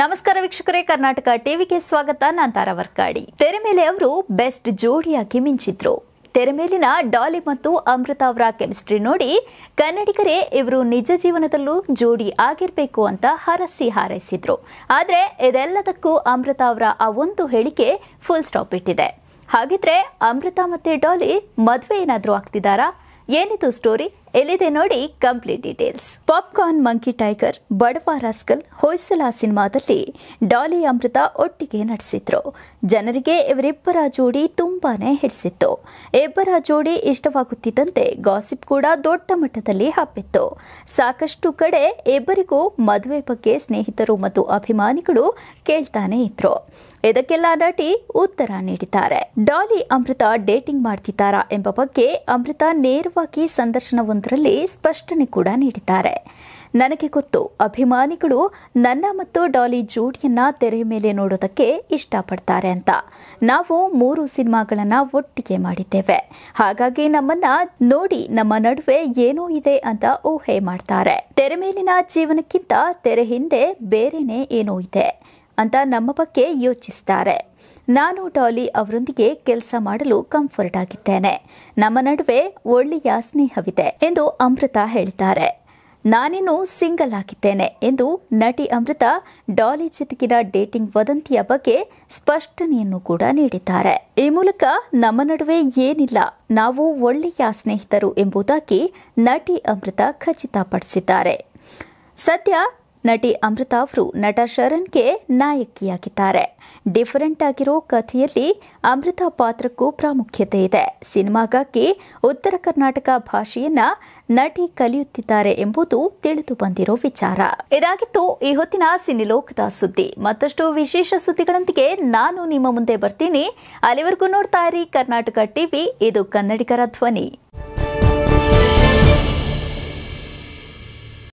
ನಮಸ್ಕಾರ ವೀಕ್ಷಕರೇ ಕರ್ನಾಟಕ ಟಿವಿಗೆ ಸ್ವಾಗತ ನಾನ್ ತಾರಾವರ್ಕಾಡಿ ತೆರೆ ಮೇಲೆ ಅವರು ಬೆಸ್ಟ್ ಜೋಡಿಯಾಗಿ ಮಿಂಚಿದ್ರು ತೆರೆ ಮೇಲಿನ ಡಾಲಿ ಮತ್ತು ಅಮೃತ ಅವರ ಕೆಮಿಸ್ಟ್ರಿ ನೋಡಿ ಕನ್ನಡಿಗರೇ ಇವರು ನಿಜ ಜೀವನದಲ್ಲೂ ಜೋಡಿ ಆಗಿರಬೇಕು ಅಂತ ಹರಸಿ ಹಾರೈಸಿದ್ರು ಆದರೆ ಇದೆಲ್ಲದಕ್ಕೂ ಅಮೃತ ಅವರ ಆ ಒಂದು ಹೇಳಿಕೆ ಫುಲ್ ಸ್ಟಾಪ್ ಇಟ್ಟಿದೆ ಹಾಗಿದ್ರೆ ಅಮೃತ ಮತ್ತೆ ಡಾಲಿ ಮದುವೆ ಏನಾದರೂ ಆಗ್ತಿದ್ದಾರಾ ಏನಿದು ಸ್ಟೋರಿ ಎಲ್ಲಿದೆ ನೋಡಿ complete details popcorn monkey tiger Badava rascal Hoysala ಸಿನಿಮಾದಲ್ಲಿ ಡಾಲಿ ಅಮೃತ ಒಟ್ಟಿಗೆ ನಟಿಸಿದ್ರು ಜನರಿಗೆ ಇವರಿಬ್ಬರ ಜೋಡಿ ತುಂಬಾನೇ ಹಿಡಿಸಿತ್ತು ಇಬ್ಬರ ಜೋಡಿ ಇಷ್ಟವಾಗುತ್ತಿದ್ದಂತೆ ಗಾಸಿಪ್ ಕೂಡ ದೊಡ್ಡ ಮಟ್ಟದಲ್ಲಿ ಹಬ್ಬಿತ್ತು ಸಾಕಷ್ಟು ಕಡೆ ಇಬ್ಬರಿಗೂ ಮದುವೆ ಬಗ್ಗೆ ಸ್ನೇಹಿತರು ಮತ್ತು ಅಭಿಮಾನಿಗಳು ಕೇಳ್ತಾನೆ ಇದ್ರು ಇದಕ್ಕೆಲ್ಲ ನಟಿ ಉತ್ತರ ನೀಡಿದ್ದಾರೆ ಡಾಲಿ ಅಮೃತ ಡೇಟಿಂಗ್ ಮಾಡ್ತಿದ್ದಾರಾ ಎಂಬ ಬಗ್ಗೆ ಅಮೃತ ನೇರವಾಗಿ ಸಂದರ್ಶನವೊಂದು ಅನ್ನೋದರಲ್ಲಿ ಸ್ಪಷ್ಟನೆ ಕೂಡ ನೀಡಿದ್ದಾರೆ ನನಗೆ ಗೊತ್ತು ಅಭಿಮಾನಿಗಳು ನನ್ನ ಮತ್ತು ಡಾಲಿ ಜೋಡಿಯನ್ನ ತೆರೆ ಮೇಲೆ ನೋಡೋದಕ್ಕೆ ಇಷ್ಟಪಡ್ತಾರೆ ಅಂತ ನಾವು ಮೂರು ಸಿನಿಮಾಗಳನ್ನ ಒಟ್ಟಿಗೆ ಮಾಡಿದ್ದೇವೆ ಹಾಗಾಗಿ ನಮ್ಮನ್ನ ನೋಡಿ ನಮ್ಮ ನಡುವೆ ಏನೂ ಇದೆ ಅಂತ ಊಹೆ ಮಾಡ್ತಾರೆ ತೆರೆ ಮೇಲಿನ ಜೀವನಕ್ಕಿಂತ ತೆರೆ ಹಿಂದೆ ಬೇರೆನೆ ಏನೋ ಇದೆ ಅಂತ ನಮ್ಮ ಬಗ್ಗೆ ಯೋಚಿಸ್ತಾರೆ ನಾನು ಡಾಲಿ ಅವರೊಂದಿಗೆ ಕೆಲಸ ಮಾಡಲು ಕಂಫರ್ಟ್ ಆಗಿದ್ದೇನೆ ನಮ್ಮ ನಡುವೆ ಒಳ್ಳೆಯ ಸ್ನೇಹವಿದೆ ಎಂದು ಅಮೃತ ಹೇಳಿದ್ದಾರೆ ನಾನಿನ್ನು ಸಿಂಗಲ್ ಆಗಿದ್ದೇನೆ ಎಂದು ನಟಿ ಅಮೃತ ಡಾಲಿ ಜೊತೆಗಿನ ಡೇಟಿಂಗ್ ವದಂತಿಯ ಬಗ್ಗೆ ಸ್ಪಷ್ಟನೆಯನ್ನು ಕೂಡ ನೀಡಿದ್ದಾರೆ ಈ ಮೂಲಕ ನಮ್ಮ ನಡುವೆ ಏನಿಲ್ಲ ನಾವು ಒಳ್ಳೆಯ ಸ್ನೇಹಿತರು ಎಂಬುದಾಗಿ ನಟಿ ಅಮೃತ ಖಚಿತಪಡಿಸಿದ್ದಾರೆ ಸದ್ಯ ನಟಿ ಅಮೃತ ಅವರು ನಟ ಶರಣ್ಗೆ ನಾಯಕಿಯಾಗಿದ್ದಾರೆ ಡಿಫರೆಂಟ್ ಆಗಿರೋ ಕಥೆಯಲ್ಲಿ ಅಮೃತ ಪಾತ್ರಕ್ಕೂ ಪ್ರಾಮುಖ್ಯತೆ ಇದೆ ಸಿನಿಮಾಗಾಗಿ ಉತ್ತರ ಕರ್ನಾಟಕ ಭಾಷೆಯನ್ನ ನಟಿ ಕಲಿಯುತ್ತಿದ್ದಾರೆ ಎಂಬುದು ತಿಳಿದು ಬಂದಿರೋ ವಿಚಾರ ಇದಾಗಿತ್ತು ಈ ಹೊತ್ತಿನ ಸಿನಿಲೋಕದ ಸುದ್ದಿ ಮತ್ತಷ್ಟು ವಿಶೇಷ ಸುದ್ದಿಗಳೊಂದಿಗೆ ನಾನು ನಿಮ್ಮ ಮುಂದೆ ಬರ್ತೀನಿ ಅಲ್ಲಿವರೆಗೂ ನೋಡ್ತಾ ಇರಿ ಕರ್ನಾಟಕ ಟಿವಿ ಇದು ಕನ್ನಡಿಗರ ಧ್ವನಿ